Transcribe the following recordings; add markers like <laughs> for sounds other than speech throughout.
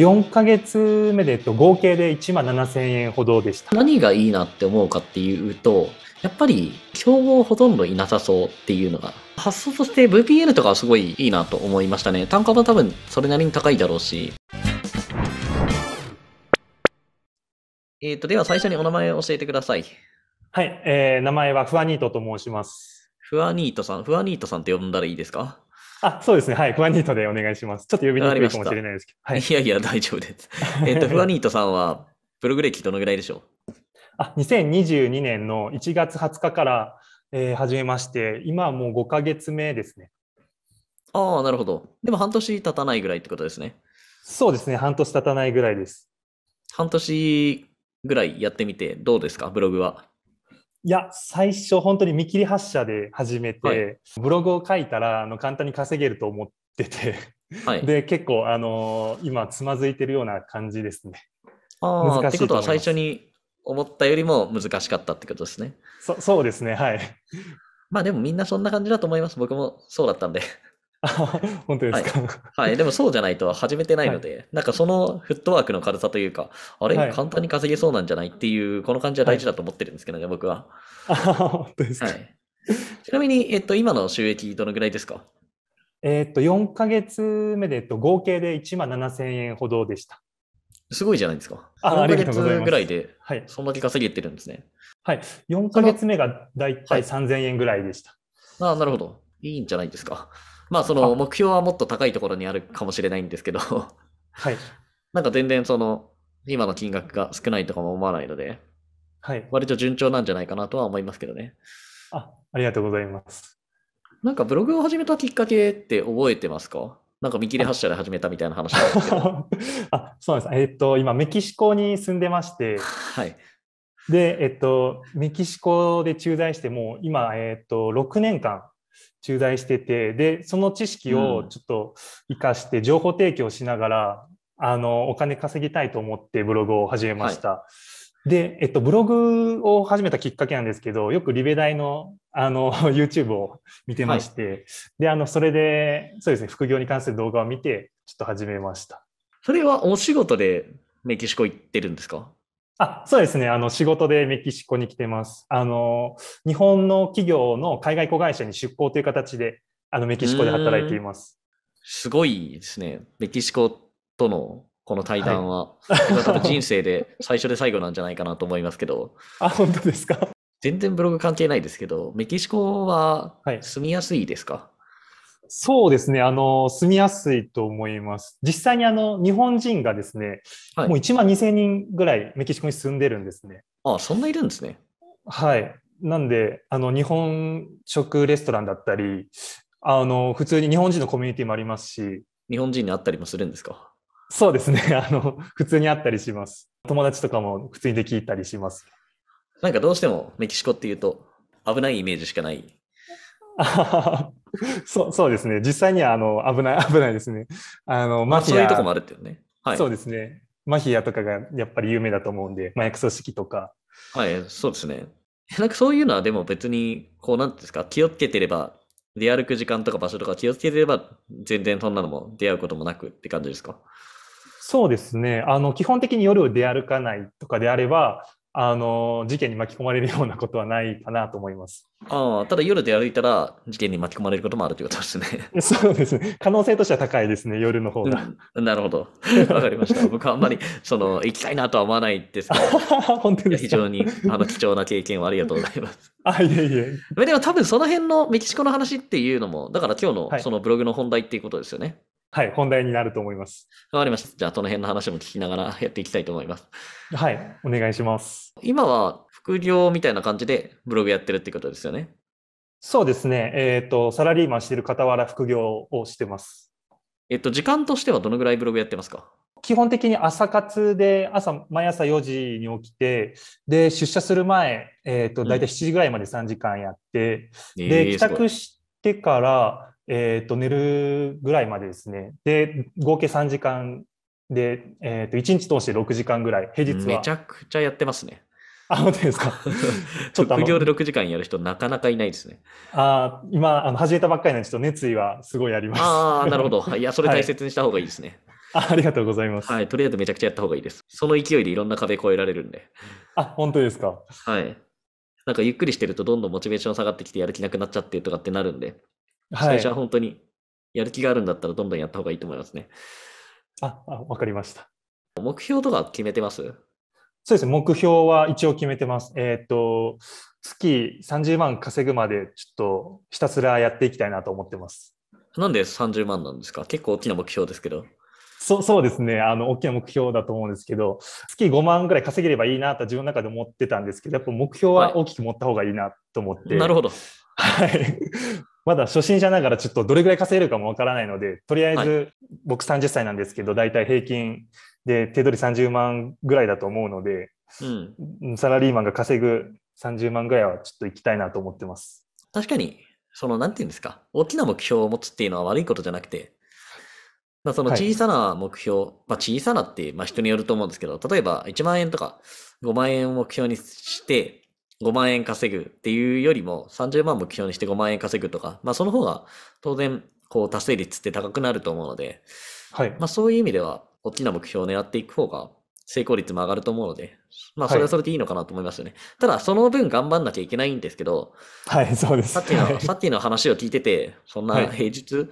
4ヶ月目で、えっと、合計で1万7000円ほどでした何がいいなって思うかっていうとやっぱり競合ほとんどいなさそうっていうのが発想として VPN とかはすごいいいなと思いましたね単価も多分それなりに高いだろうしえっ、ー、とでは最初にお名前を教えてくださいはい、えー、名前はフアニートと申しますフアニートさんフアニートさんって呼んだらいいですかあ、そうですね。はい。フワニートでお願いします。ちょっと呼びにくいかもしれないですけど。はい、<laughs> いやいや、大丈夫です。<laughs> えっと、フワニートさんは、プログ歴どのぐらいでしょうあ、2022年の1月20日から、えー、始めまして、今はもう5か月目ですね。ああ、なるほど。でも半年経たないぐらいってことですね。そうですね。半年経たないぐらいです。半年ぐらいやってみて、どうですか、ブログは。いや、最初本当に見切り発車で始めて、はい、ブログを書いたらあの簡単に稼げると思ってて、はい、で、結構、あのー、今つまずいてるような感じですね。あ難しいと。ってことは最初に思ったよりも難しかったってことですね。そそうですね、はい。まあでもみんなそんな感じだと思います。僕もそうだったんで。<laughs> 本当ですか、はい、はい。でもそうじゃないと始めてないので、はい、なんかそのフットワークの軽さというか、あれ、はい、簡単に稼げそうなんじゃないっていう、この感じは大事だと思ってるんですけどね、僕は。あ <laughs> 本当ですか、はい、ちなみに、えっと、今の収益どのぐらいですかえっと、4か月目で、えっと、合計で1万7000円ほどでした。すごいじゃないですか。あありがとうございます。ぐらいで、はい、そんだけ稼げてるんですね。はい。4か月目がだいたい3000円ぐらいでした。あ、なるほど。いいんじゃないですか。まあその目標はもっと高いところにあるかもしれないんですけどはい。<laughs> なんか全然その、今の金額が少ないとかも思わないので、はい。割と順調なんじゃないかなとは思いますけどね。あ、ありがとうございます。なんかブログを始めたきっかけって覚えてますかなんか見切り発車で始めたみたいな話な <laughs> あ、そうなんです。えっ、と、今メキシコに住んでまして、はい。で、えっ、と、メキシコで駐在してもう今、えっ、と、6年間駐在してて、で、その知識をちょっと活かして、情報提供しながら、うん、あの、お金稼ぎたいと思ってブログを始めました。はい、で、えっと、ブログを始めたきっかけなんですけど、よくリベ大の、あの、<laughs> YouTube を見てまして、はい、で、あの、それで、そうですね、副業に関する動画を見て、ちょっと始めました。それはお仕事でメキシコ行ってるんですかあそうですねあの仕事でメキシコに来てますあの日本の企業の海外子会社に出向という形であのメキシコで働いていますすごいですねメキシコとのこの対談は、はい、人生で最初で最後なんじゃないかなと思いますけどあ本当ですか全然ブログ関係ないですけどメキシコは住みやすいですか、はいそうですね。あの、住みやすいと思います。実際にあの、日本人がですね、はい、もう1万2000人ぐらいメキシコに住んでるんですね。ああ、そんないるんですね。はい。なんで、あの、日本食レストランだったり、あの、普通に日本人のコミュニティもありますし。日本人に会ったりもするんですかそうですね。<laughs> あの、普通に会ったりします。友達とかも普通にできたりします。なんかどうしてもメキシコっていうと危ないイメージしかない <laughs> そうそうですね、実際にはあの危ない、<laughs> 危ないですね。あのマフィア、そういうとこもあるってよね、はい。そうですね、マフィアとかがやっぱり有名だと思うんで、麻薬組織とか。はい、そうですね。なんかそういうのはでも別に、こうなんですか、気をつけてれば、出歩く時間とか場所とか気をつけてれば、全然そんなのも出会うこともなくって感じですかそうですね、あの基本的に夜を出歩かないとかであれば、あの事件に巻き込まれるようなことはないかなと思います。ああ、ただ夜で歩いたら事件に巻き込まれることもあるということですね。<laughs> そうですね。可能性としては高いですね、夜の方が。うん、なるほど。<laughs> わかりました。僕はあんまりその行きたいなとは思わないですけど、<laughs> 本当です非常にあの貴重な経験をありがとうございます。あ、いえいえ。でも多分その辺のメキシコの話っていうのも、だから今日のそのブログの本題っていうことですよね。はいはい、本題になると思います。わかりました。じゃあ、その辺の話も聞きながら <laughs> やっていきたいと思います。はい、お願いします。今は副業みたいな感じでブログやってるってことですよね。そうですね。えっ、ー、と、サラリーマンしてる傍ら副業をしてます。えっと、時間としてはどのぐらいブログやってますか基本的に朝活で朝、毎朝4時に起きて、で、出社する前、えっ、ー、と、大体7時ぐらいまで3時間やって、うん、で、帰宅してから、えー、と寝るぐらいまでですねで合計3時間で、えー、と1日通して6時間ぐらい平日はめちゃくちゃやってますねあ本当ですか <laughs> ちょっと副業で6時間やる人なかなかいないですねあ今あの始めたばっかりなんでちょっと熱意はすごいありますああなるほど <laughs> いやそれ大切にした方がいいですね、はいあありがとうございます。はい、とりあえずめちゃくちゃやった方がいいです。その勢いでいろんな壁越えられるんで。あ、本当ですか。はい。なんかゆっくりしてるとどんどんモチベーション下がってきてやる気なくなっちゃってとかってなるんで、最初は本当にやる気があるんだったらどんどんやった方がいいと思いますね。あ、あわかりました。目標とか決めてますそうですね、目標は一応決めてます。えっ、ー、と、月30万稼ぐまで、ちょっとひたすらやっていきたいなと思ってます。なんで30万なんですか結構大きな目標ですけど。そうそうですねあの、大きな目標だと思うんですけど、月5万ぐらい稼げればいいなと自分の中で思ってたんですけど、やっぱ目標は大きく持った方がいいなと思って。はい、なるほど。はい。まだ初心者ながらちょっとどれぐらい稼げるかもわからないので、とりあえず僕30歳なんですけど、はい、大体平均で手取り30万ぐらいだと思うので、うん、サラリーマンが稼ぐ30万ぐらいはちょっと行きたいなと思ってます。確かに、その、なんていうんですか、大きな目標を持つっていうのは悪いことじゃなくて、まあ、その小さな目標、はい、まあ、小さなって、まあ、人によると思うんですけど、例えば1万円とか5万円を目標にして、5万円稼ぐっていうよりも、30万目標にして5万円稼ぐとか、まあその方が当然、こう達成率って高くなると思うので、はい。まあそういう意味では、大きな目標を狙っていく方が成功率も上がると思うので、まあ、それはそれでいいのかなと思いますよね。はい、ただ、その分頑張んなきゃいけないんですけど、はい、そうです。さっきの、<laughs> さっきの話を聞いてて、そんな平日、はい、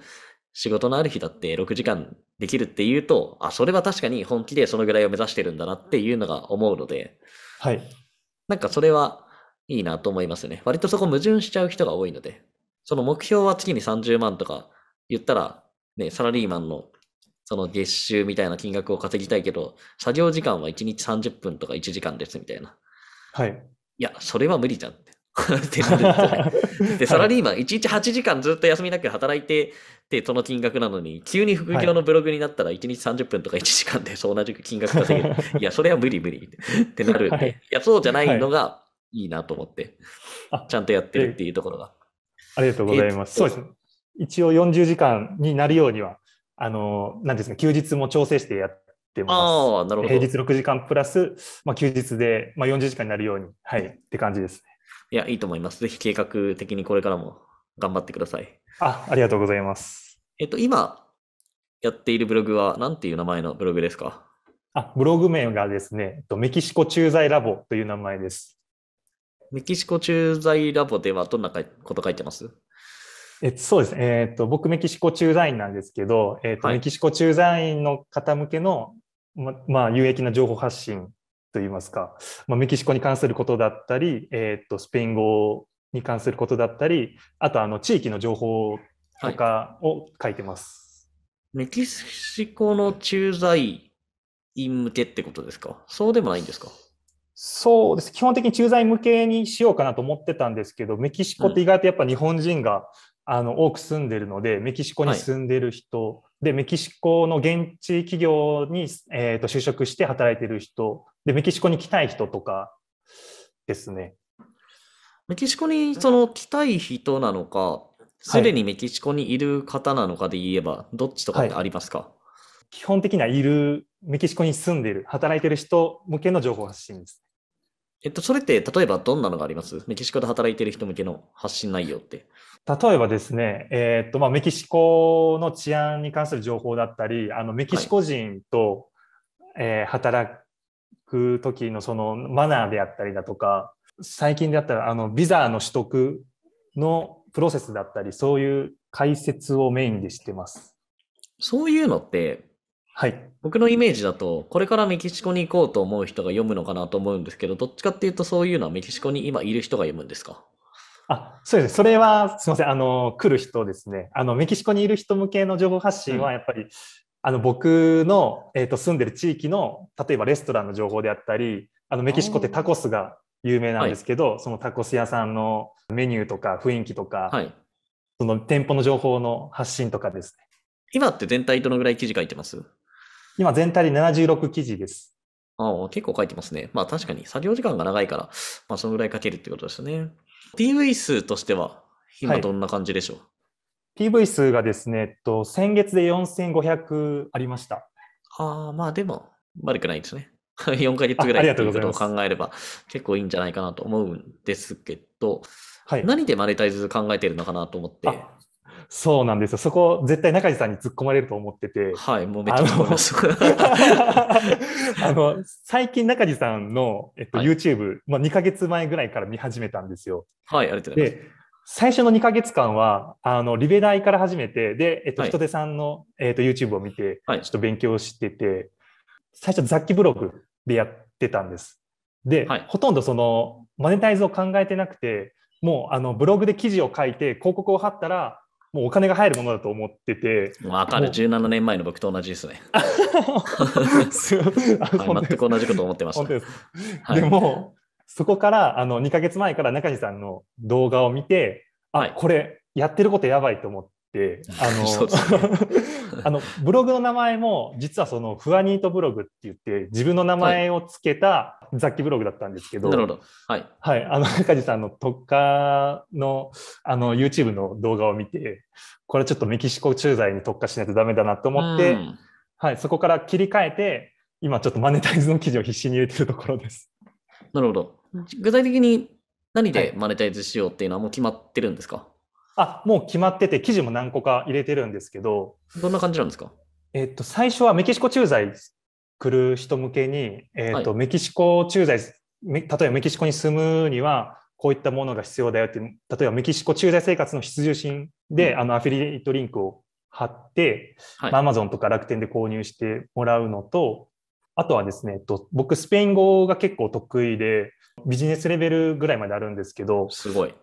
仕事のある日だって6時間できるっていうと、あ、それは確かに本気でそのぐらいを目指してるんだなっていうのが思うので、はい。なんかそれは、いいなと思いますね。割とそこ矛盾しちゃう人が多いので、その目標は月に30万とか言ったら、ね、サラリーマンのその月収みたいな金額を稼ぎたいけど、作業時間は1日30分とか1時間ですみたいな。はい。いや、それは無理じゃんって。<laughs> ってなるんで <laughs> で、サラリーマン、1日8時間ずっと休みなく働いて、て、その金額なのに、急に副業のブログになったら1日30分とか1時間でそう同じく金額稼げる。いや、それは無理無理ってなるんで、はい、いや、そうじゃないのが、いいなと思って、ちゃんとやってるっていうところが。ありがとうございます。そうですね。一応40時間になるようには、あの、なんですか、休日も調整してやってます。平日6時間プラス、まあ、休日で、まあ、40時間になるように、はい、って感じですね。いや、いいと思います。ぜひ計画的にこれからも頑張ってください。あ、ありがとうございます。えっと、今、やっているブログは、なんていう名前のブログですかあブログ名がですね、メキシコ駐在ラボという名前です。メキシコ駐在ラボではどんなこと書いてますえそうですね、えーと、僕、メキシコ駐在員なんですけど、えーと、はい、メキシコ駐在員の方向けの、ま、まあ、有益な情報発信といいますか、まあ、メキシコに関することだったり、えーと、スペイン語に関することだったり、あとあの地域の情報とかを書いてます、はい、メキシコの駐在員向けってことですか、そうでもないんですかそうです。基本的に駐在向けにしようかなと思ってたんですけど、メキシコって意外とやっぱ日本人が、あの多く住んでるので、メキシコに住んでる人、はい、で、メキシコの現地企業に、えーと、就職して働いてる人、で、メキシコに来たい人とかですね。メキシコにその来たい人なのか、すでにメキシコにいる方なのかで言えば、どっちとかってありますか、はい基本的にはいるメキシコに住んでいる働いてる人向けの情報発信です。えっと、それって例えばどんなのがありますメキシコで働いてる人向けの発信内容って。例えばですね、えー、っとまあ、メキシコの治安に関する情報だったり、あのメキシコ人と、はい、えー、働く時のそのマナーであったりだとか、最近であったらあのビザの取得のプロセスだったり、そういう解説をメインでしてます。そういうのってはい。僕のイメージだと、これからメキシコに行こうと思う人が読むのかなと思うんですけど、どっちかっていうとそういうのはメキシコに今いる人が読むんですかあそうです。それは、すみません。あの、来る人ですね。あの、メキシコにいる人向けの情報発信は、やっぱり、うん、あの、僕の、えっ、ー、と、住んでる地域の、例えばレストランの情報であったり、あの、メキシコってタコスが有名なんですけど、はい、そのタコス屋さんのメニューとか雰囲気とか、はい、その店舗の情報の発信とかですね。今って全体どのぐらい記事書いてます今全体で76記事です。ああ、結構書いてますね。まあ確かに作業時間が長いから、まあそのぐらい書けるってことですね。PV 数としては、今どんな感じでしょう、はい、?PV 数がですね、えっと、先月で4500ありました。ああ、まあでも、悪くないですね。4 <laughs> ヶ月ぐらいということを考えれば結構いいんじゃないかなと思うんですけど、はい、何でマネタイズ考えてるのかなと思って。そうなんですよ。そこ、絶対中地さんに突っ込まれると思ってて。はい、もうめっちゃ突っ <laughs> あの、最近中地さんの、えっと、はい、YouTube、まあ、2か月前ぐらいから見始めたんですよ。はい、ありがとうございます。最初の2か月間は、あの、リベ大から始めて、で、えっと、人手さんの、はい、えっと、YouTube を見て、ちょっと勉強してて、はい、最初雑記ブログでやってたんです。で、はい、ほとんどその、マネタイズを考えてなくて、もう、あの、ブログで記事を書いて、広告を貼ったら、もうお金が入るものだと思ってて。もわかる、17年前の僕と同じですね。<laughs> 全く同じこと思ってました。ではい、でも、そこからあの2か月前から中地さんの動画を見て、あ、はい、これ、やってることやばいと思って、あの <laughs> <laughs> あのブログの名前も、実はそのフアニートブログって言って、自分の名前を付けた、雑記ブログだったんですけど、なるほど。はい。はい。あの、中地さんの特化の、あの、YouTube の動画を見て、これちょっとメキシコ駐在に特化しないとダメだなと思って、はい。そこから切り替えて、今ちょっとマネタイズの記事を必死に入れてるところです。なるほど。具体的に何でマネタイズしようっていうのはもう決まってるんですか、はい、あ、もう決まってて、記事も何個か入れてるんですけど。どんな感じなんですかえっと、最初はメキシコ駐在来る人向けに、えーと、はい、メキシコ駐在例えばメキシコに住むにはこういったものが必要だよって例えばメキシコ駐在生活の必需品で、うん、あのアフィリエイトリンクを貼って、はい、ゾンとか楽天で購入してもらうのとあとはですね、えっと、僕スペイン語が結構得意でビジネスレベルぐらいまであるんですけどすごい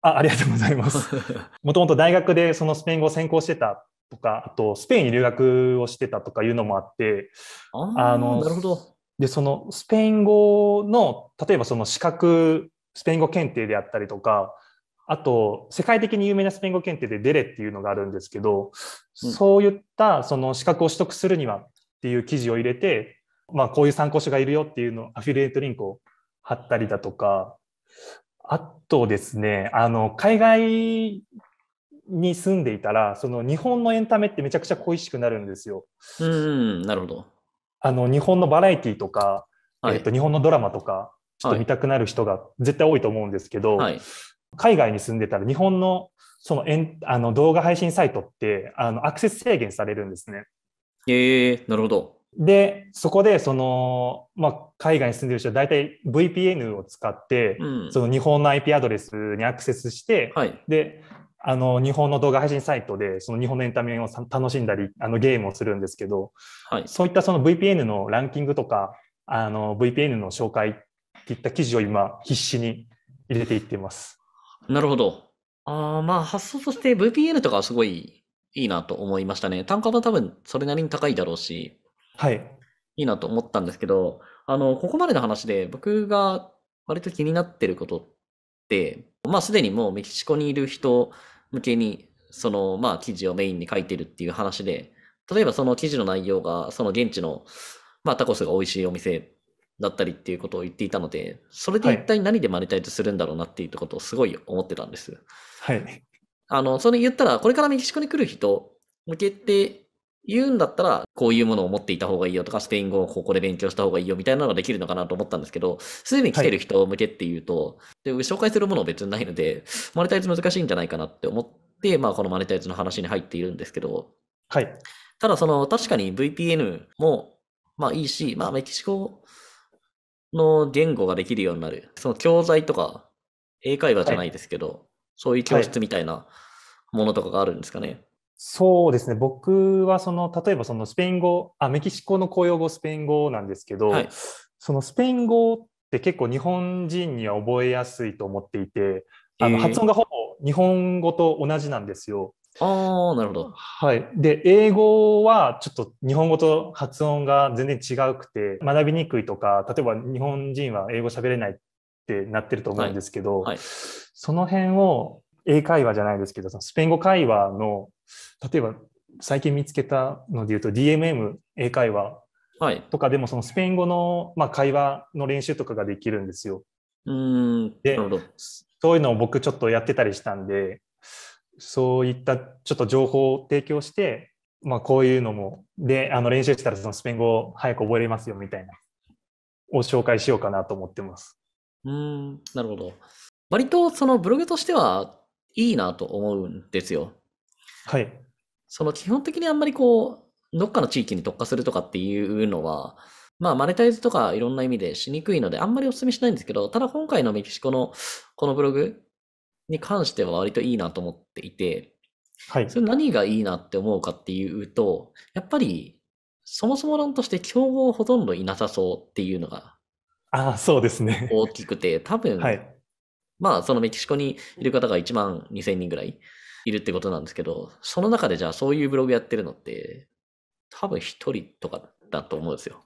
あありがとうございます。<laughs> もともと大学でそのスペイン語を専攻してたとか、あとスペインに留学をしてたとかいうのもあって、あのなるほどでそのスペイン語の例えばその資格スペイン語検定であったりとかあと世界的に有名なスペイン語検定でデレっていうのがあるんですけど、うん、そういったその資格を取得するにはっていう記事を入れて、まあ、こういう参考書がいるよっていうのをアフィリエイトリンクを貼ったりだとかあとですねあの海外に住んでいたら、その日本のエンタメってめちゃくちゃ恋しくなるんですよ。うん、なるほど。あの、日本のバラエティとか、はい、えっ、ー、と、日本のドラマとか、ちょっと見たくなる人が絶対多いと思うんですけど、はい、海外に住んでたら日本のそのエンあの動画配信サイトってあのアクセス制限されるんですね。えー、なるほど。で、そこでその、まあ、海外に住んでる人は大体 VPN を使って、うん、その日本の IP アドレスにアクセスして、はい、であの日本の動画配信サイトでその日本のエンタメを楽しんだりあのゲームをするんですけど、はい、そういったその VPN のランキングとかあの VPN の紹介っていった記事を今必死に入れていっています。なるほど。あまあ発想として VPN とかはすごいいいなと思いましたね。単価も多分それなりに高いだろうし、はい、いいなと思ったんですけど、あのここまでの話で僕が割と気になってること、まあ、すでにもうメキシコにいる人向けに、その、まあ、記事をメインに書いてるっていう話で、例えばその記事の内容が、その現地の、まあ、タコスが美味しいお店だったりっていうことを言っていたので、それで一体何でマネタイズするんだろうなっていうことをすごい思ってたんです。はい。あの、それ言ったら、これからメキシコに来る人向けて、言うんだったら、こういうものを持っていた方がいいよとか、スペイン語をここで勉強した方がいいよみたいなのができるのかなと思ったんですけど、すでに来てる人向けっていうと、はい、で紹介するもの別にないので、マネタイズ難しいんじゃないかなって思って、まあ、このマネタイズの話に入っているんですけど、はい、ただ、その、確かに VPN も、まあいいし、まあ、メキシコの言語ができるようになる、その教材とか、英会話じゃないですけど、はい、そういう教室みたいなものとかがあるんですかね。そうですね僕はその例えばそのスペイン語あメキシコの公用語スペイン語なんですけど、はい、そのスペイン語って結構日本人には覚えやすいと思っていてあの発音がほぼ日本語と同じなんですよ。ああ、なるほど。はい。で、英語はちょっと日本語と発音が全然違うくて、学びにくいとか、例えば日本人は英語喋れないってなってると思うんですけど、はいはい、その辺を英会話じゃないですけど、そのスペイン語会話の例えば最近見つけたので言うと DMM 英会話とかでもそのスペイン語の、まあ、会話の練習とかができるんですよ。うんでそういうのを僕ちょっとやってたりしたんでそういったちょっと情報を提供して、まあ、こういうのもであの練習したらそのスペイン語を早く覚えれますよみたいなを紹介しようかなと思ってます。うんなるほど。割とそのブログとしてはいいなと思うんですよ。はい。その基本的にあんまりこう、どっかの地域に特化するとかっていうのは、まあ、マネタイズとかいろんな意味でしにくいので、あんまりお勧めしないんですけど、ただ今回のメキシコのこのブログに関しては割といいなと思っていて、はい。それ何がいいなって思うかっていうと、やっぱり、そもそも論として競合ほとんどいなさそうっていうのが、ああ、そうですね。大きくて、多分、はい、まあ、そのメキシコにいる方が1万2000人ぐらいいるってことなんですけど、その中でじゃあそういうブログやってるのって、多分一人とかだと思うんですよ。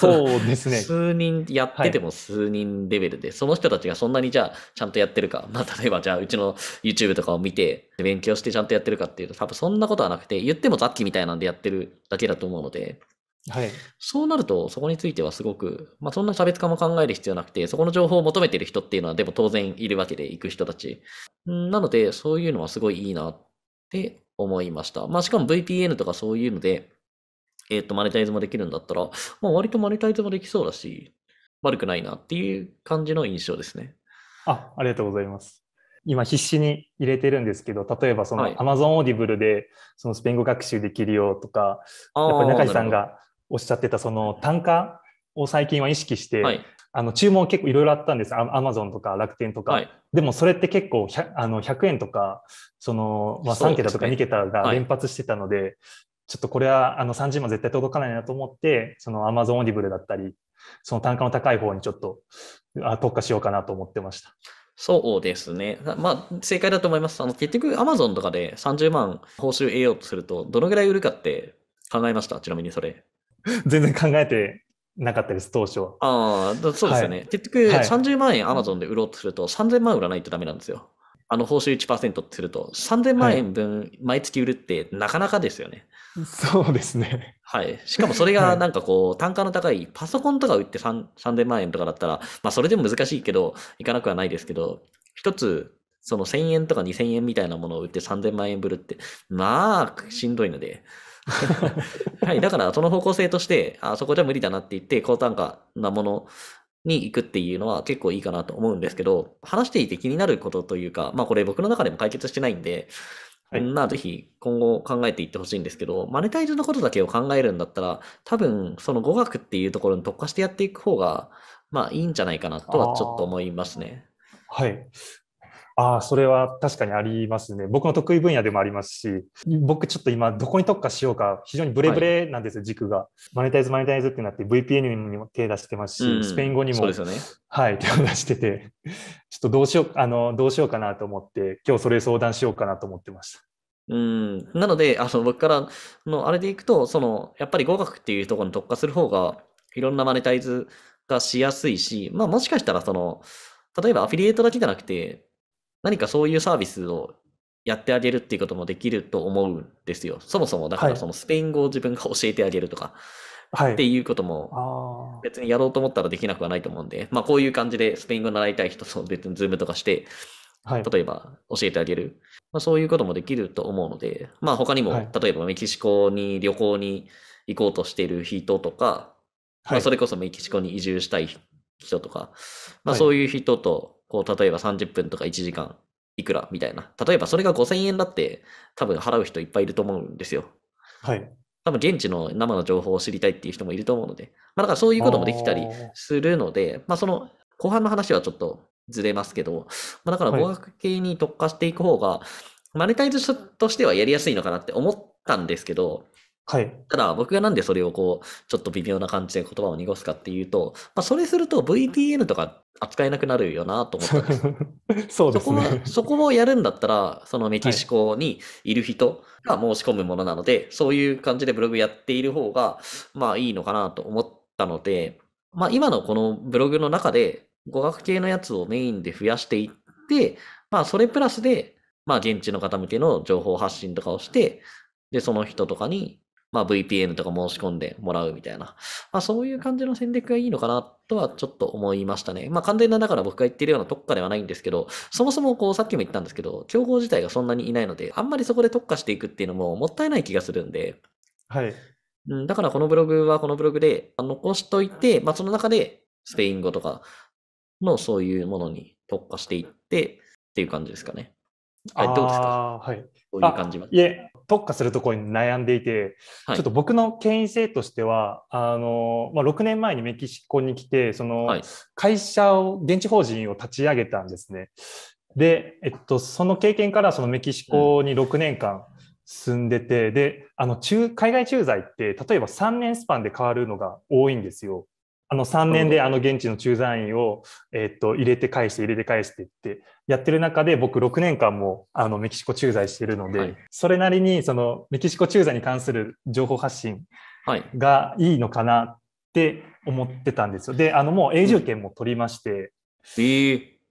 そうですね。<laughs> 数人やってても数人レベルで、はい、その人たちがそんなにじゃあちゃんとやってるか、まあ例えばじゃあうちの YouTube とかを見て勉強してちゃんとやってるかっていうと多分そんなことはなくて、言ってもさっきみたいなんでやってるだけだと思うので、はい、そうなると、そこについてはすごく、まあ、そんな差別化も考える必要なくて、そこの情報を求めてる人っていうのは、でも当然いるわけで、行く人たち。なので、そういうのはすごいいいなって思いました。まあ、しかも VPN とかそういうので、えっ、と、マネタイズもできるんだったら、まあ、割とマネタイズもできそうだし、悪くないなっていう感じの印象ですね。あ、ありがとうございます。今必死に入れてるんですけど、例えばその Amazon Audible でそのスペイン語学習できるよとか、やっぱり中井さんがおっしゃってたその単価を最近は意識して、はい、あの注文結構いろいろあったんですアマゾンとか楽天とか、はい、でもそれって結構 100, あの100円とかその、まあ、3桁とか2桁が連発してたので、ねはい、ちょっとこれはあの30万絶対届かないなと思ってそのアマゾンオーディブルだったりその単価の高い方にちょっと特化しようかなと思ってました。そうですね。まあ、正解だと思います。あの、結局、アマゾンとかで30万報酬得ようとすると、どのぐらい売るかって考えましたちなみにそれ。<laughs> 全然考えてなかったです、当初は。ああ、そうですよね。はい、結局、30万円アマゾンで売ろうとすると、3000万売らないとダメなんですよ。あの報酬1%ってすると、3000万円分毎月売るってなかなかですよね。はい、そうですね。はい。しかもそれがなんかこう、単価の高いパソコンとか売って3000万円とかだったら、まあそれでも難しいけど、いかなくはないですけど、一つ、その1000円とか2000円みたいなものを売って3000万円ぶるって、まあ、しんどいので。はい。だから、その方向性として、あそこじゃ無理だなって言って、高単価なものに行くっていうのは結構いいかなと思うんですけど、話していて気になることというか、まあこれ僕の中でも解決してないんで、はい、まあぜひ今後考えていってほしいんですけど、マネタイズのことだけを考えるんだったら、多分その語学っていうところに特化してやっていく方が、まあいいんじゃないかなとはちょっと思いますね。はい。ああ、それは確かにありますね。僕の得意分野でもありますし、僕ちょっと今どこに特化しようか、非常にブレブレなんですよ、はい、軸が。マネタイズ、マネタイズってなって VPN にも手出してますし、うん、スペイン語にも、ね、はい、手を出してて、ちょっとどうしよう、あの、どうしようかなと思って、今日それ相談しようかなと思ってました。うん、なので、あの、僕からのあれでいくと、その、やっぱり語学っていうところに特化する方が、いろんなマネタイズがしやすいし、まあもしかしたらその、例えばアフィリエイトだけじゃなくて、何かそういうサービスをやってあげるっていうこともできると思うんですよ。そもそも、だからそのスペイン語を自分が教えてあげるとか、はい、っていうことも、別にやろうと思ったらできなくはないと思うんで、まあこういう感じでスペイン語習いたい人と別にズームとかして、例えば教えてあげる、まあ、そういうこともできると思うので、まあ他にも、例えばメキシコに旅行に行こうとしている人とか、まあ、それこそメキシコに移住したい人とか、まあそういう人と、こう、例えば30分とか1時間いくらみたいな。例えばそれが5000円だって多分払う人いっぱいいると思うんですよ。はい。多分現地の生の情報を知りたいっていう人もいると思うので、まあ、だからそういうこともできたりするので、まあその後半の話はちょっとずれますけど、まあ、だから語学系に特化していく方が、マネタイズとしてはやりやすいのかなって思ったんですけど、はい。ただ、僕がなんでそれをこう、ちょっと微妙な感じで言葉を濁すかっていうと、まあ、それすると VPN とか扱えなくなるよなと思ったんです。<laughs> そうですねそ。そこをやるんだったら、そのメキシコにいる人が申し込むものなので、はい、そういう感じでブログやっている方が、まあいいのかなと思ったので、まあ今のこのブログの中で、語学系のやつをメインで増やしていって、まあそれプラスで、まあ現地の方向けの情報発信とかをして、で、その人とかにまあ、VPN とか申し込んでもらうみたいな、まあ、そういう感じの戦略がいいのかなとはちょっと思いましたね。まあ、完全なだから僕が言ってるような特化ではないんですけど、そもそもこう、さっきも言ったんですけど、競合自体がそんなにいないので、あんまりそこで特化していくっていうのももったいない気がするんで、はい。うん、だからこのブログはこのブログで残しといて、まあ、その中でスペイン語とかのそういうものに特化していってっていう感じですかね。あどうですかはい。そういう感じいえ、特化するところに悩んでいて、はい、ちょっと僕の権威性としてはあの、まあ、6年前にメキシコに来てその会社を、現地法人を立ち上げたんですね。で、えっと、その経験からそのメキシコに6年間住んでて、うん、であの中海外駐在って例えば3年スパンで変わるのが多いんですよ。あの3年であの現地の駐在員を、えっと入れて返して入れて返してってやってる中で僕6年間もあのメキシコ駐在してるので、それなりにそのメキシコ駐在に関する情報発信がいいのかなって思ってたんですよ。であのもう永住権も取りまして、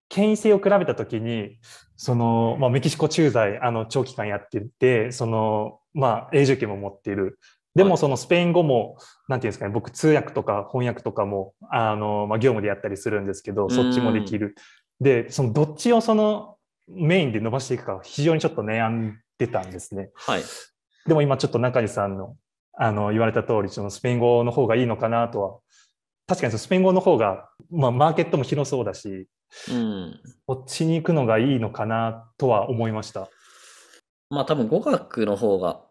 権威性を比べた時にその、まあ、メキシコ駐在あの長期間やっててその、まあ、永住権も持っているでもそのスペイン語も、なんていうんですかね、僕通訳とか翻訳とかも、あの、まあ、業務でやったりするんですけど、そっちもできる。で、そのどっちをそのメインで伸ばしていくか非常にちょっと悩んでたんですね。はい。でも今ちょっと中西さんの、あの、言われた通り、そのスペイン語の方がいいのかなとは、確かにスペイン語の方が、まあ、マーケットも広そうだし、うん、こっちに行くのがいいのかなとは思いました。まあ多分語学の方が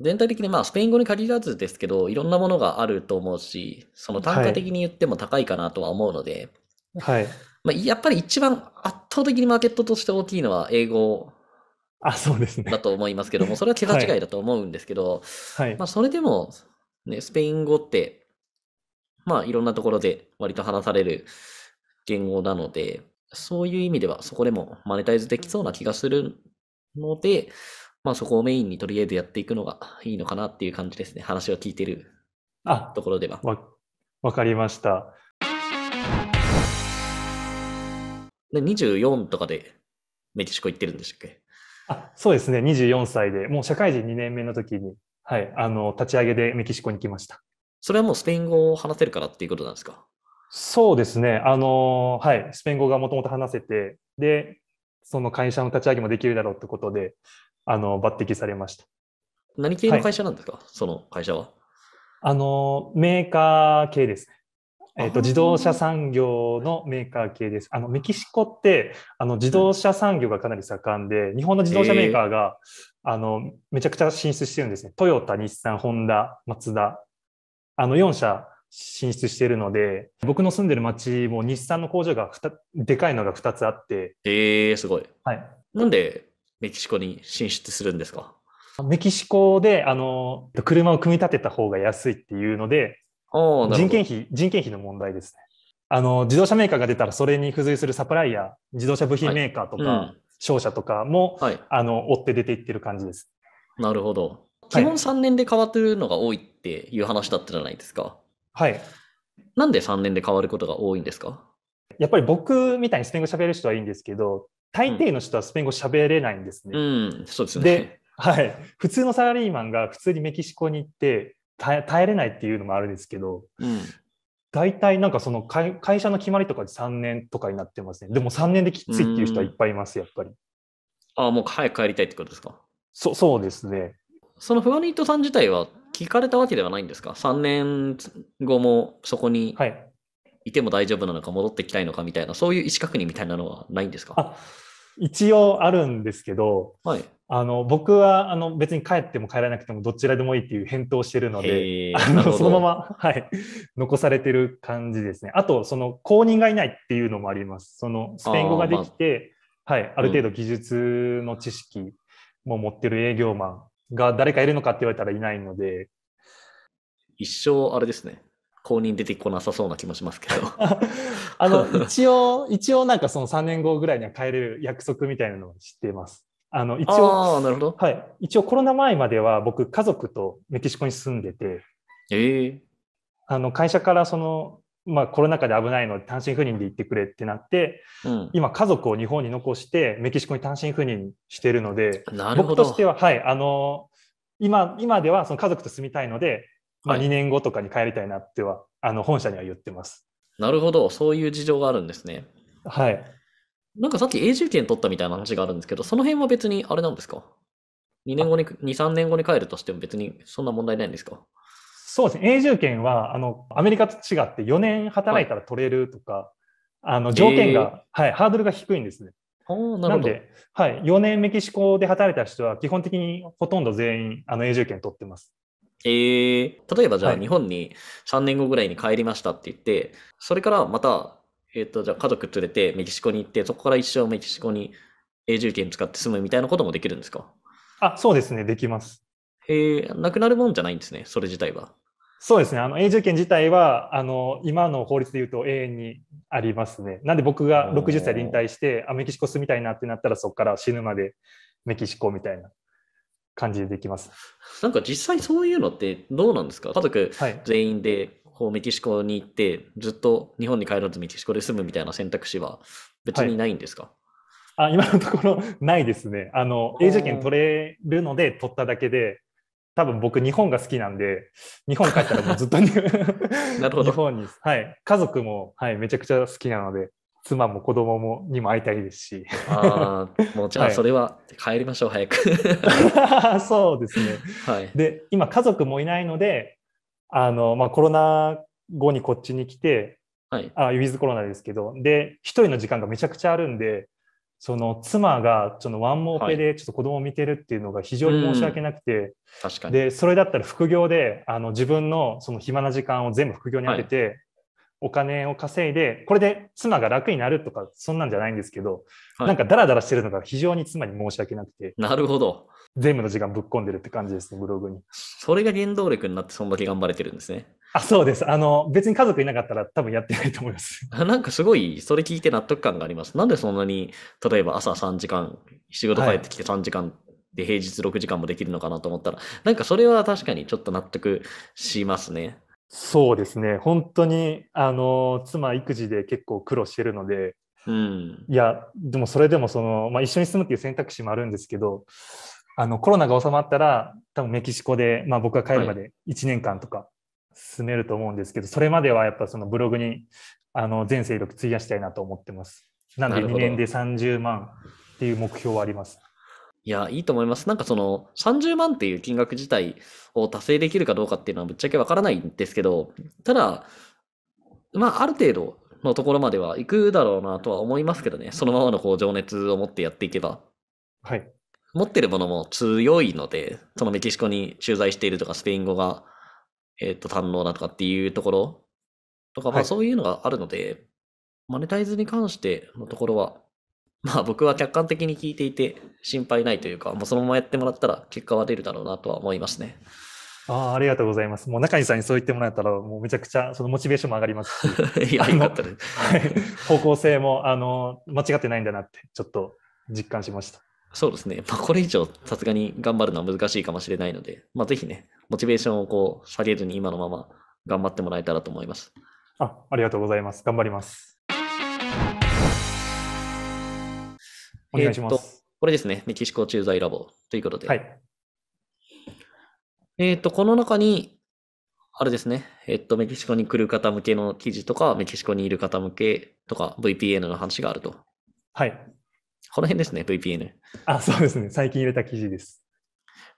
全体的にまあスペイン語に限らずですけど、いろんなものがあると思うし、その単価的に言っても高いかなとは思うので、はい。まあ、やっぱり一番圧倒的にマーケットとして大きいのは英語あ、そうですね。だと思いますけども、それは桁違いだと思うんですけど、はい。まあ、それでも、ね、スペイン語って、まあ、いろんなところで割と話される言語なので、そういう意味ではそこでもマネタイズできそうな気がするので、まあそこをメインにとりあえずやっていくのがいいのかなっていう感じですね。話を聞いてるところでは。わかりました。で24とかでメキシコ行ってるんでしたっけあそうですね、24歳で、もう社会人2年目の時に、はい、あの立ち上げでメキシコに来ました。それはもうスペイン語を話せるからっていうことなんですかそうですね、あのはい、スペイン語がもともと話せて、で、その会社の立ち上げもできるだろうってことで、あの抜擢されました。何系の会社なんですか、はい、その会社は。あのメーカー系ですえーと、自動車産業のメーカー系です。あのメキシコってあの自動車産業がかなり盛んで、日本の自動車メーカーが、えー、あのめちゃくちゃ進出してるんですね。トヨタ、日産、ホンダ、マツダ、あの4社進出しているので、僕の住んでる町も日産の工場がでかいのが2つあって。えー、すごい。はい、なんでメキシコに進出するんですかメキシコで、あの、車を組み立てた方が安いっていうので、人件費、人件費の問題ですね。あの、自動車メーカーが出たらそれに付随するサプライヤー、自動車部品メーカーとか、はいうん、商社とかも、はい、あの、追って出ていってる感じです。なるほど。基本3年で変わってるのが多いっていう話だったじゃないですか。はい。なんで3年で変わることが多いんですかやっぱり僕みたいにスペイン語喋る人はいいんですけど、大抵の人はスペイン語喋れないんですね。うん、そうですね。で、<laughs> はい。普通のサラリーマンが普通にメキシコに行って耐えれないっていうのもあるんですけど、うん、大体なんかその会会社の決まりとかで3年とかになってますね。でも3年できついっていう人はいっぱいいます、やっぱり。ああ、もう早く帰りたいってことですかそそうですね。そのフワニットさん自体は聞かれたわけではないんですか ?3 年後もそこにいても大丈夫なのか戻ってきたいのかみたいな、そういう意思確認みたいなのはないんですかあ一応あるんですけど、はい、あの僕はあの別に帰っても帰らなくてもどちらでもいいっていう返答してるのであのそのまま、はい、残されてる感じですねあとその公認がいないっていうのもありますそのスペイン語ができて、まあ、はい、ある程度技術の知識も持ってる営業マンが誰かいるのかって言われたらいないので、一生あれですね公認出てこなさそうな気もしますけど <laughs> あの一応一応なんかその3年後ぐらいには帰れる約束みたいなのを知っていますあの一応なるほど、はい、一応コロナ前までは僕家族とメキシコに住んでて、えー、あの会社からその、まあ、コロナ禍で危ないので単身赴任で行ってくれってなって、うん、今家族を日本に残してメキシコに単身赴任してるので僕としては、はい、あの今今ではその家族と住みたいのでまあ、2年後とかに帰りたいなっては、はい、あの本社には言ってます。なるほど、そういう事情があるんですね。はい。なんかさっき永住権取ったみたいな話があるんですけど、その辺は別にあれなんですか ?2 年後に、2、3年後に帰るとしても別にそんな問題ないんですかそうですね、永住権はあのアメリカと違って4年働いたら取れるとか、はい、あの条件が、えー、はい、ハードルが低いんですね。ななんで、はい、4年メキシコで働いた人は基本的にほとんど全員あの永住権取ってます。えー、例えばじゃあ日本に3年後ぐらいに帰りましたって言って、それからまた、えっ、ー、と、じゃあ家族連れてメキシコに行って、そこから一生メキシコに永住権使って住むみたいなこともできるんですかあ、そうですね、できます。へえー、なくなるもんじゃないんですね、それ自体は。そうですね、あの永住権自体はあの今の法律でいうと永遠にありますね。なんで僕が60歳で引退してあメキシコ住みたいなってなったらそこから死ぬまでメキシコみたいな感じでできます。なんか実際そういうのってどうなんですか家族全員でこうメキシコに行って、ずっと日本に帰らずメキシコで住むみたいな選択肢は別にないんですか、はい、あ今のところないですね。あの永住権取れるので取っただけで、多分僕、日本が好きなんで、日本帰ったらもうずっと <laughs> なるほど日本に、はい、家族も、はい、めちゃくちゃ好きなので、妻も子供もにも会いたいですし。ああ、もうじゃあそれは帰りましょう、はい、早く。<laughs> そうですね。はい、で、今家族もいないので、あの、まあコロナ後にこっちに来て、はい、あ、ウィズコロナですけど、で、一人の時間がめちゃくちゃあるんで、その妻がそのワンモーペでちょっと子供を見てるっていうのが非常に申し訳なくて、はい、でそれだったら副業であの自分のその暇な時間を全部副業に当てて、お金を稼いで、これで妻が楽になるとか、そんなんじゃないんですけど、はい、なんかダラダラしてるのが非常に妻に申し訳なくて。なるほど。全部の時間ぶっ込んでるって感じですね、ブログに。それが原動力になって、そんだけ頑張れてるんですね。あ、そうです。あの、別に家族いなかったら多分やってないと思います。<laughs> なんかすごい、それ聞いて納得感があります。なんでそんなに、例えば朝3時間、仕事帰ってきて3時間、はいで、平日6時間もできるのかなと思ったら、なんかそれは確かにちょっと納得しますね。そうですね本当にあの妻育児で結構苦労してるので、うん、いやでもそれでもその、まあ、一緒に住むっていう選択肢もあるんですけどあのコロナが収まったら多分メキシコで、まあ、僕が帰るまで1年間とか住めると思うんですけど、はい、それまではやっぱそのブログにあの全勢力費やしたいなと思ってます。なので2年で30万っていう目標はあります。いや、いいと思います。なんかその30万っていう金額自体を達成できるかどうかっていうのはぶっちゃけわからないんですけど、ただ、まあある程度のところまでは行くだろうなとは思いますけどね、そのままのこう情熱を持ってやっていけば。はい。持ってるものも強いので、そのメキシコに駐在しているとか、スペイン語が、えっ、ー、と、堪能だとかっていうところとか、まあそういうのがあるので、はい、マネタイズに関してのところは、まあ僕は客観的に聞いていて心配ないというか、もうそのままやってもらったら結果は出るだろうなとは思いますね。ああありがとうございます。もう中西さんにそう言ってもらえたら、もうめちゃくちゃそのモチベーションも上がりますし、<laughs> いや、よかったです。方向性もあの間違ってないんだなって、ちょっと実感しました。そうですね。まあ、これ以上、さすがに頑張るのは難しいかもしれないので、まあ、ぜひね、モチベーションをこう下げずに今のまま頑張ってもらえたらと思います。あありがとうございます。頑張ります。お願いします。これですね、メキシコ駐在ラボということで。はい。えっ、と、この中に、あれですね、えっ、と、メキシコに来る方向けの記事とか、メキシコにいる方向けとか、VPN の話があると。はい。この辺ですね、VPN。あ、そうですね、最近入れた記事です。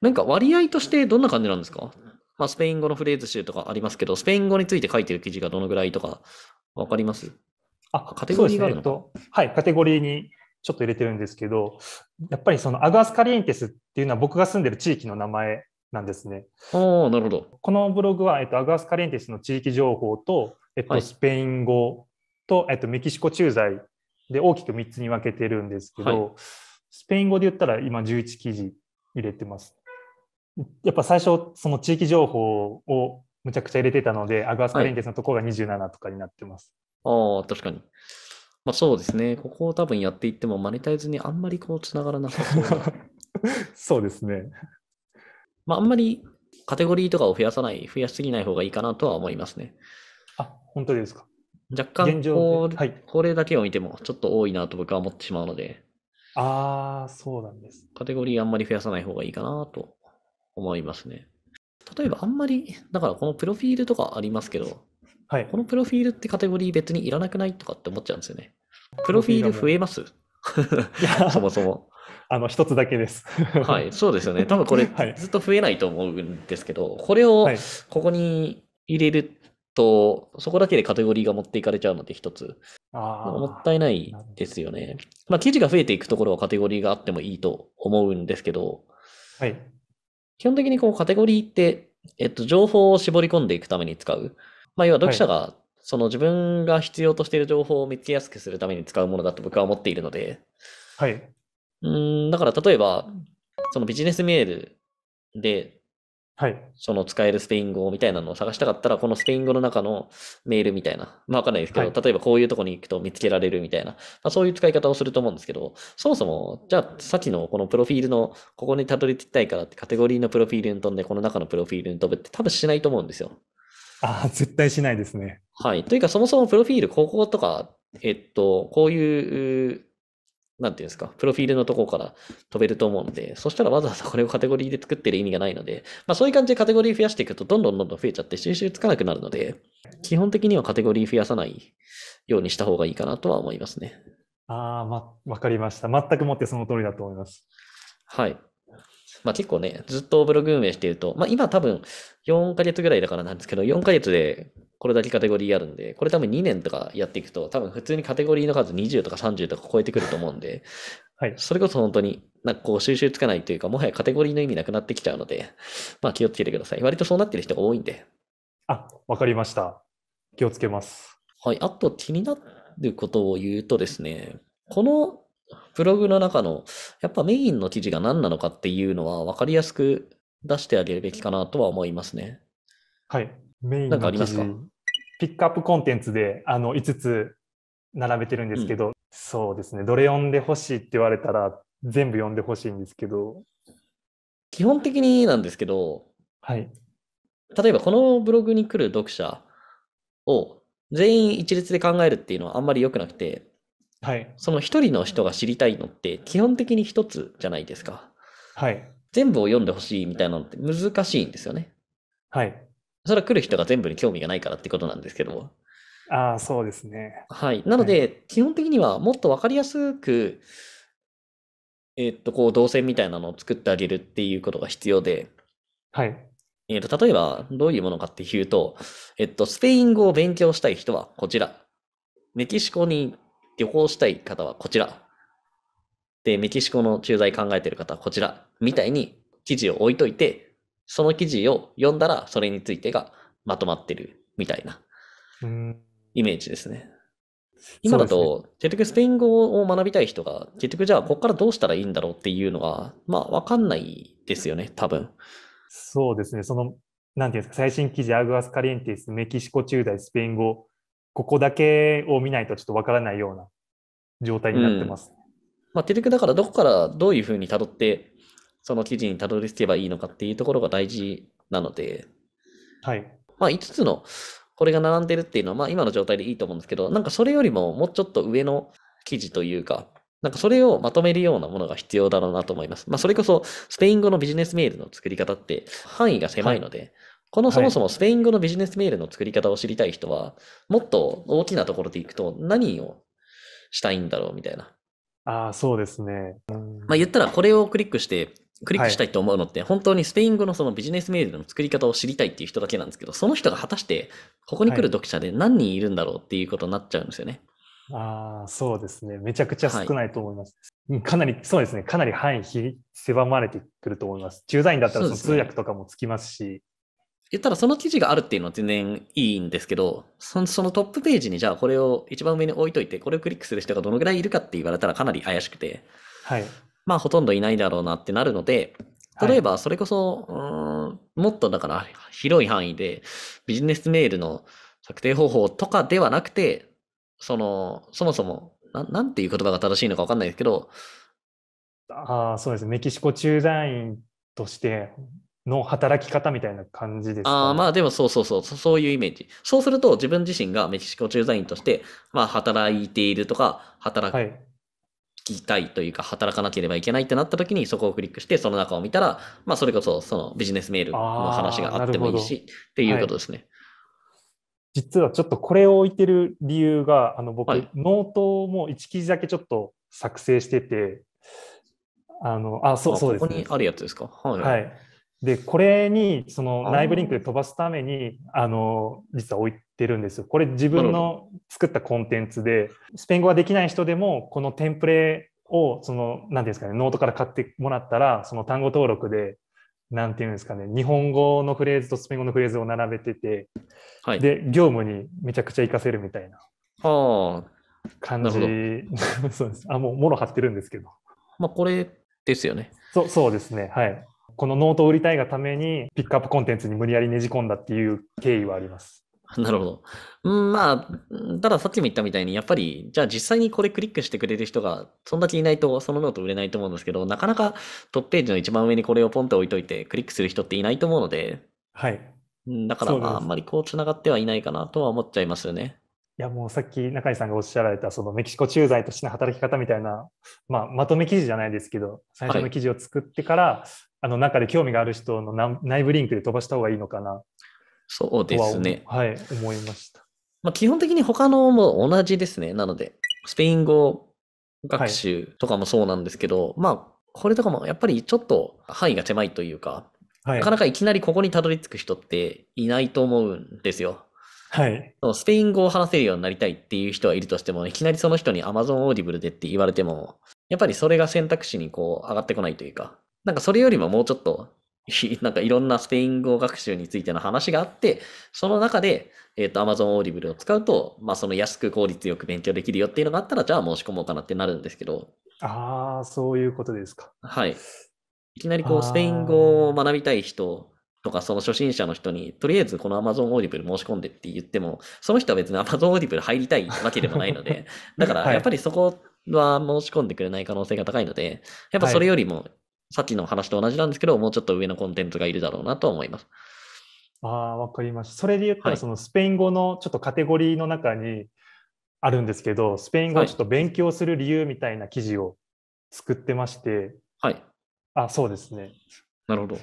なんか割合としてどんな感じなんですかまあ、スペイン語のフレーズ集とかありますけど、スペイン語について書いてる記事がどのぐらいとか分かりますあ、カテゴリーがあるの、ねえっと、はい、カテゴリーにちょっと入れてるんですけど、やっぱりそのアグアスカリエンテスっていうのは僕が住んでる地域の名前なんですね。あなるほどこのブログは、えっと、アグアスカリエンテスの地域情報と、えっと、スペイン語と、はい、えっと、メキシコ駐在で大きく3つに分けてるんですけど、はい、スペイン語で言ったら今11記事入れてます。やっぱ最初その地域情報をむちゃくちゃ入れてたので、アグアスカリエンテスのところが27とかになってます。はい、ああ、確かに。まあそうですね。ここを多分やっていっても、マネタイズにあんまりこう、つながらなさそう <laughs> そうですね。まああんまりカテゴリーとかを増やさない、増やしすぎない方がいいかなとは思いますね。あ、本当ですか。若干こ、はい、これだけを見てもちょっと多いなと僕は思ってしまうので。ああ、そうなんです。カテゴリーあんまり増やさない方がいいかなと思いますね。例えばあんまり、だからこのプロフィールとかありますけど、はい。このプロフィールってカテゴリー別にいらなくないとかって思っちゃうんですよね。プロフィール増えます <laughs> そもそも。<laughs> あの、一つだけです。はい、そうですよね。多分これ、<laughs> ずっと増えないと思うんですけど、はい、これをここに入れると、そこだけでカテゴリーが持っていかれちゃうので、一つ。もったいないですよね。まあ、記事が増えていくところはカテゴリーがあってもいいと思うんですけど、はい。基本的にこう、カテゴリーって、えっと、情報を絞り込んでいくために使う。まあ、要は読者が、その自分が必要としている情報を見つけやすくするために使うものだと僕は思っているので、はい。うん、だから例えば、そのビジネスメールで、はい。その使えるスペイン語みたいなのを探したかったら、このスペイン語の中のメールみたいな、まあわかんないですけど、はい、例えばこういうとこに行くと見つけられるみたいな、まあ、そういう使い方をすると思うんですけど、そもそも、じゃあさっきのこのプロフィールの、ここにたどり着きたいからってカテゴリーのプロフィールに飛んで、この中のプロフィールに飛ぶって多分しないと思うんですよ。あ絶対しないですね。はい。というか、そもそもプロフィール、こことか、えっと、こういう、なんていうんですか、プロフィールのとこから飛べると思うので、そしたらわざわざこれをカテゴリーで作ってる意味がないので、まあそういう感じでカテゴリー増やしていくと、どんどんどんどん増えちゃって収集つかなくなるので、基本的にはカテゴリー増やさないようにした方がいいかなとは思いますね。ああ、ま、わかりました。全くもってその通りだと思います。はい。まあ結構ね、ずっとブログ運営していると、まあ今多分4ヶ月ぐらいだからなんですけど、4ヶ月でこれだけカテゴリーあるんで、これ多分2年とかやっていくと、多分普通にカテゴリーの数20とか30とか超えてくると思うんで、はい、それこそ本当に、なんかこう収集つかないというか、もはやカテゴリーの意味なくなってきちゃうので、まあ気をつけてください。割とそうなってる人が多いんで。あ、わかりました。気をつけます。はい、あと気になることを言うとですね、このブログの中の、やっぱメインの記事が何なのかっていうのは分かりやすく出してあげるべきかなとは思いますね。はい。メインの記事、ピックアップコンテンツであの5つ並べてるんですけど、うん、そうですね、どれ読んでほしいって言われたら全部読んでほしいんですけど。基本的になんですけど、はい。例えばこのブログに来る読者を全員一律で考えるっていうのはあんまり良くなくて、はい。その一人の人が知りたいのって基本的に一つじゃないですか。はい。全部を読んでほしいみたいなのって難しいんですよね。はい。それは来る人が全部に興味がないからってことなんですけども。ああ、そうですね。はい。なので、はい、基本的にはもっと分かりやすく、えー、っと、こう、動線みたいなのを作ってあげるっていうことが必要で。はい。えー、っと、例えば、どういうものかっていうと、えっと、スペイン語を勉強したい人はこちら。メキシコに旅行したい方はこちら。で、メキシコの駐在考えてる方はこちら。みたいに記事を置いといて、その記事を読んだらそれについてがまとまってるみたいなイメージですね。今だと、ね、結局スペイン語を学びたい人が、結局じゃあここからどうしたらいいんだろうっていうのは、まあわかんないですよね、多分。そうですね、その、なんていうんですか、最新記事、アグアスカリエンティス、メキシコ駐在スペイン語ここだけを見ないとちょっとわからないような状態になってます。うん、まあ、結局だからどこからどういうふうにたどって、その記事にたどり着けばいいのかっていうところが大事なので、はい。まあ、5つのこれが並んでるっていうのは、まあ、今の状態でいいと思うんですけど、なんかそれよりももうちょっと上の記事というか、なんかそれをまとめるようなものが必要だろうなと思います。まあ、それこそ、スペイン語のビジネスメールの作り方って範囲が狭いので、はいこのそもそもスペイン語のビジネスメールの作り方を知りたい人は、もっと大きなところでいくと何をしたいんだろうみたいな。ああ、そうですね。まあ言ったらこれをクリックして、クリックしたいと思うのって、本当にスペイン語のそのビジネスメールの作り方を知りたいっていう人だけなんですけど、その人が果たしてここに来る読者で何人いるんだろうっていうことになっちゃうんですよね。ああ、そうですね。めちゃくちゃ少ないと思います。はい、かなり、そうですね。かなり範囲狭まれてくると思います。駐在員だったらその通訳とかもつきますし。言ったらその記事があるっていうのは全然いいんですけど、そのそのトップページにじゃあこれを一番上に置いといて、これをクリックする人がどのぐらいいるかって言われたらかなり怪しくて、はい、まあほとんどいないだろうなってなるので、例えばそれこそ、はい、もっとだから広い範囲でビジネスメールの策定方法とかではなくて、その、そもそも、ななんていう言葉が正しいのかわかんないですけど、ああ、そうです。メキシコ駐在員として、の働き方みたいな感じですか、ね、あまあでもそうそうそう、そういうイメージ。そうすると自分自身がメキシコ駐在員として、まあ働いているとか、働きたいというか、働かなければいけないってなった時にそこをクリックして、その中を見たら、まあそれこそそのビジネスメールの話があってもいいし、っていうことですね、はい。実はちょっとこれを置いてる理由が、あの僕、はい、ノートも1記事だけちょっと作成してて、あの、あ、そうそうです、ね、ここにあるやつですかはい、はいで、これにその内部リンクで飛ばすために、あの、実は置いてるんですよ。これ自分の作ったコンテンツで、スペイン語ができない人でも、このテンプレを、その、何ていうんですかね、ノートから買ってもらったら、その単語登録で、何て言うんですかね、日本語のフレーズとスペイン語のフレーズを並べてて、で、業務にめちゃくちゃ活かせるみたいな感じ。<laughs> そうです。あ、もう、もろ貼ってるんですけど。まあ、これですよね。そう、そうですね。はい。このノートを売りたいがために、ピックアップコンテンツに無理やりねじ込んだっていう経緯はあります。<laughs> なるほど。うん、まあ、たださっきも言ったみたいに、やっぱり、じゃあ実際にこれクリックしてくれる人が、そんだけいないと、そのノート売れないと思うんですけど、なかなかトップページの一番上にこれをポンと置いといて、クリックする人っていないと思うので、はい。だから、まあ、あんまりこう、つながってはいないかなとは思っちゃいますよね。いやもうさっき中井さんがおっしゃられたそのメキシコ駐在としての働き方みたいな、まあ、まとめ記事じゃないですけど最初の記事を作ってから、はい、あの中で興味がある人の内部リンクで飛ばした方がいいのかなそうですねは、はい、思いました、まあ、基本的に他のも同じですねなのでスペイン語学習とかもそうなんですけど、はい、まあこれとかもやっぱりちょっと範囲が狭いというか、はい、なかなかいきなりここにたどり着く人っていないと思うんですよはい。そのスペイン語を話せるようになりたいっていう人はいるとしても、いきなりその人に Amazon Audible でって言われても、やっぱりそれが選択肢にこう上がってこないというか、なんかそれよりももうちょっと、<laughs> なんかいろんなスペイン語学習についての話があって、その中で、えっ、ー、と、Amazon Audible を使うと、まあその安く効率よく勉強できるよっていうのがあったら、じゃあ申し込もうかなってなるんですけど。ああ、そういうことですか。はい。いきなりこう、スペイン語を学びたい人とか、その初心者の人に、とりあえずこの Amazon Audible 申し込んでって言っても、その人は別に Amazon Audible 入りたいわけでもないので、<laughs> だからやっぱりそこは申し込んでくれない可能性が高いので、やっぱそれよりも、さっきの話と同じなんですけど、はい、もうちょっと上のコンテンツがいるだろうなと思います。ああ、わかりました。それで言ったら、そのスペイン語のちょっとカテゴリーの中にあるんですけど、スペイン語をちょっと勉強する理由みたいな記事を作ってまして、はい。あ、そうですね。なるほど。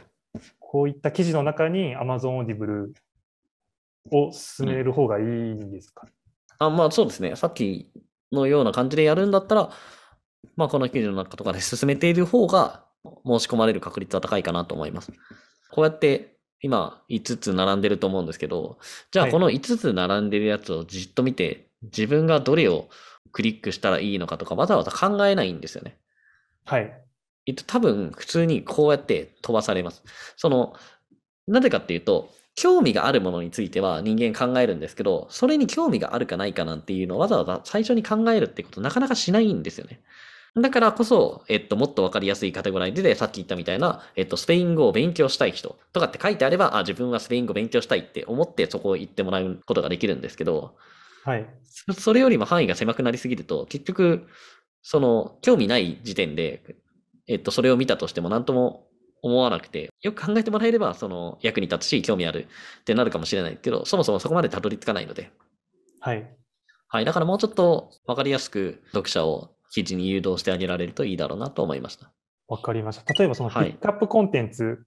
こういった記事の中に Amazon Audible を進める方がいいんですか、うん、あまあそうですね。さっきのような感じでやるんだったら、まあこの記事の中とかで進めている方が申し込まれる確率は高いかなと思います。こうやって今5つ並んでると思うんですけど、じゃあこの5つ並んでるやつをじっと見て、自分がどれをクリックしたらいいのかとかわざわざ考えないんですよね。はい。えっと、多分普通にこうやって飛ばされます。その、なぜかっていうと、興味があるものについては人間考えるんですけど、それに興味があるかないかなんていうのをわざわざ最初に考えるってことなかなかしないんですよね。だからこそ、えっと、もっとわかりやすいカテゴライズで、さっき言ったみたいな、えっと、スペイン語を勉強したい人とかって書いてあれば、あ、自分はスペイン語勉強したいって思ってそこを言ってもらうことができるんですけど、はい。それよりも範囲が狭くなりすぎると、結局、その、興味ない時点で、えっと、それを見たとしても何とも思わなくて、よく考えてもらえれば、その役に立つし、興味あるってなるかもしれないけど、そもそもそこまでたどり着かないので。はい。はい。だからもうちょっとわかりやすく読者を記事に誘導してあげられるといいだろうなと思いました。わかりました。例えばそのピックアップコンテンツ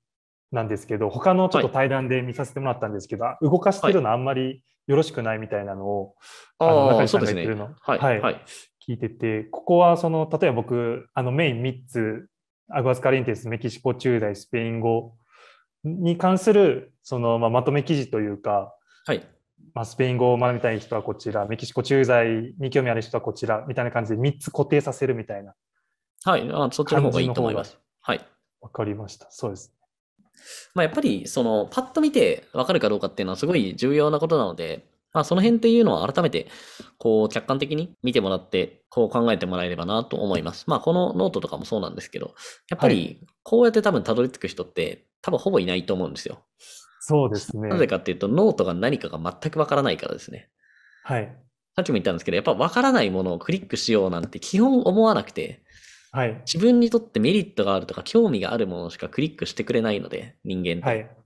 なんですけど、はい、他のちょっと対談で見させてもらったんですけど、はい、動かしてるのあんまりよろしくないみたいなのを、はい、あの中でさてるの、ね、はい、はい、はい、聞いてて、ここはその例えば僕、あのメイン3つ、アグアスカリンテス、メキシコ駐在、スペイン語に関するその、まあ、まとめ記事というか、はいまあ、スペイン語を学びたい人はこちら、メキシコ駐在に興味ある人はこちらみたいな感じで3つ固定させるみたいな。はい、あそっちの方がいいと思います。はい。わかりました。そうです、ね。まあ、やっぱりそのパッと見てわかるかどうかっていうのはすごい重要なことなので、まあ、その辺っていうのは改めて、こう、客観的に見てもらって、こう考えてもらえればなと思います。まあ、このノートとかもそうなんですけど、やっぱり、こうやって多分たどり着く人って、多分ほぼいないと思うんですよ。そうですね。なぜかっていうと、ノートが何かが全くわからないからですね。はい。さっきも言ったんですけど、やっぱわからないものをクリックしようなんて基本思わなくて、はい、自分にとってメリットがあるとか興味があるものしかクリックしてくれないので、人間って。はい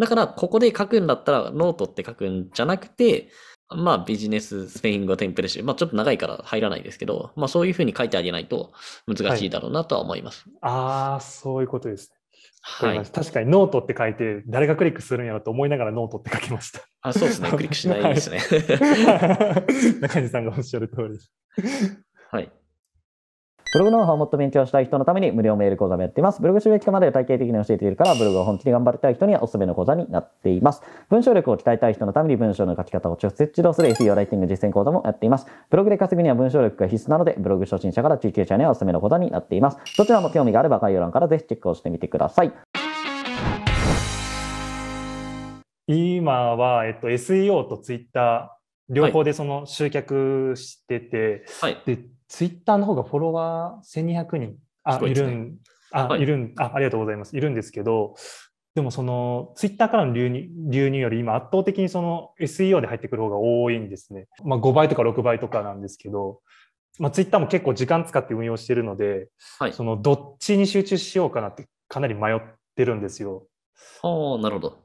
だから、ここで書くんだったら、ノートって書くんじゃなくて、まあ、ビジネススペイン語テンプレ集。まあ、ちょっと長いから入らないですけど、まあ、そういうふうに書いてあげないと難しいだろうなとは思います。はい、ああ、そういうことですね。はい、確かにノートって書いて、誰がクリックするんやろと思いながらノートって書きました。あそうですね、<laughs> クリックしないですね。はい、<laughs> 中西さんがおっしゃる通りです。はい。ブログの方をもっと勉強したい人のために無料メール講座もやっています。ブログ収益化まで体系的に教えているから、ブログを本気で頑張りたい人にはおすすめの講座になっています。文章力を鍛えたい人のために文章の書き方を直接指導する SEO ライティング実践講座もやっています。ブログで稼ぐには文章力が必須なので、ブログ初心者から中級者にはおすすめの講座になっています。どちらも興味があれば概要欄からぜひチェックをしてみてください。今は、えっと、SEO と Twitter 両方でその集客してて、はい、でツイッターの方がフォロワー1200人あ、ね、いるんあ、はい、いるんあありがとうございますいるんですけどでもそのツイッターからの流入流入より今圧倒的にその SEO で入ってくる方が多いんですね、まあ、5倍とか6倍とかなんですけど、まあ、ツイッターも結構時間使って運用してるので、はい、そのどっちに集中しようかなってかなり迷ってるんですよ。あ、なるほど。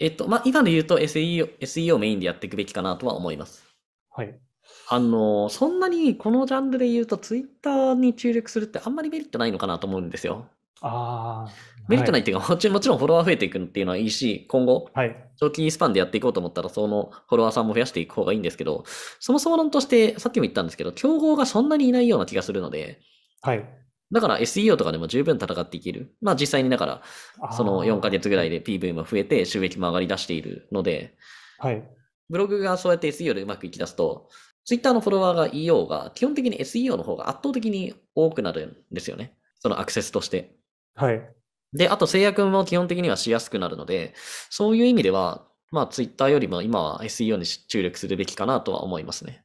えっとまあ、今で言うと SEO, SEO メインでやっていくべきかなとは思います。はい、あの、そんなにこのジャンルで言うと、ツイッターに注力するってあんまりメリットないのかなと思うんですよ。ああ。メリットないっていうか、はい、もちろんフォロワー増えていくっていうのはいいし、今後、はい、長期スパンでやっていこうと思ったら、そのフォロワーさんも増やしていく方がいいんですけど、そもそも論として、さっきも言ったんですけど、競合がそんなにいないような気がするので、はい。だから SEO とかでも十分戦っていける。まあ実際にだから、その4ヶ月ぐらいで PV も増えて収益も上がり出しているので、はい。ブログがそうやって SEO でうまくいき出すと、ツイッターのフォロワーがいようが、基本的に SEO の方が圧倒的に多くなるんですよね。そのアクセスとして。はい。で、あと制約も基本的にはしやすくなるので、そういう意味では、まあツイッターよりも今は SEO に注力するべきかなとは思いますね。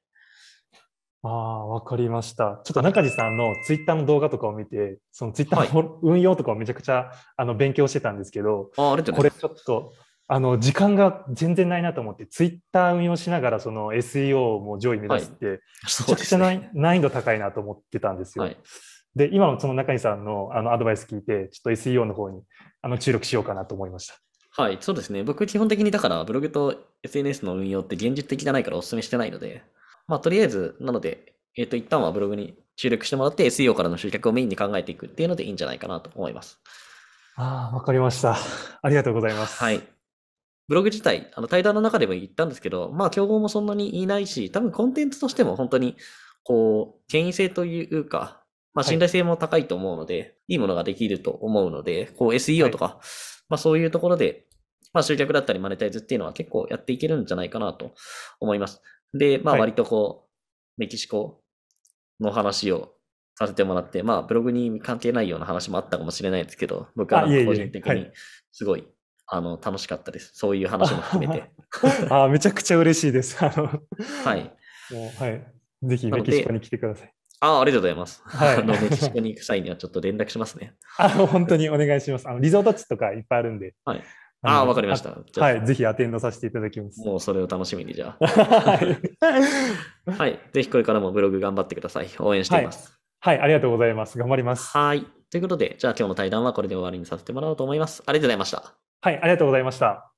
ああ、わかりました。ちょっと中地さんのツイッターの動画とかを見て、そのツイッターの、運用とかをめちゃくちゃあの勉強してたんですけど、ああれこれちょっとあの時間が全然ないなと思って、ツイッター運用しながら、その SEO も上位目指すって、はいすね、めちゃくちゃ難易度高いなと思ってたんですよ。はい、で、今もその中西さんのあのアドバイス聞いて、ちょっと SEO の方にあの注力しようかなと思いました。はい、そうですね。僕、基本的にだから、ブログと SNS の運用って現実的じゃないからお勧めしてないので、まあ、とりあえず、なので、えっ、ー、と、一旦はブログに注力してもらって、SEO からの集客をメインに考えていくっていうのでいいんじゃないかなと思います。ああ、わかりました。ありがとうございます。はい。ブログ自体、あの対談の中でも言ったんですけど、まあ、競合もそんなにいないし、多分コンテンツとしても本当に、こう、権威性というか、まあ、信頼性も高いと思うので、はい、いいものができると思うので、こう SEO とか、はい、まあ、そういうところで、まあ、集客だったりマネタイズっていうのは結構やっていけるんじゃないかなと思います。で、まあ、割とこう、メキシコの話をさせてもらって、まあ、ブログに関係ないような話もあったかもしれないですけど、僕は個人的にすごいあの楽しかったです。そういう話も含めて。<laughs> あめちゃくちゃ嬉しいです。あのはい。もうはい。ぜひメキシコに来てください。あありがとうございます。はい、あのメキシコに行く際にはちょっと連絡しますね。あ本当にお願いします。あのリゾート地とかいっぱいあるんで。はい、ああ、わかりました。はい、ぜひアテンドさせていただきます。もうそれを楽しみにじゃあ。はい、<laughs> ぜひこれからもブログ頑張ってください。応援しています。はい、はい、ありがとうございます。頑張ります。はい。ということで、じゃあ今日の対談はこれで終わりにさせてもらおうと思います。ありがとうございました。はい、ありがとうございました。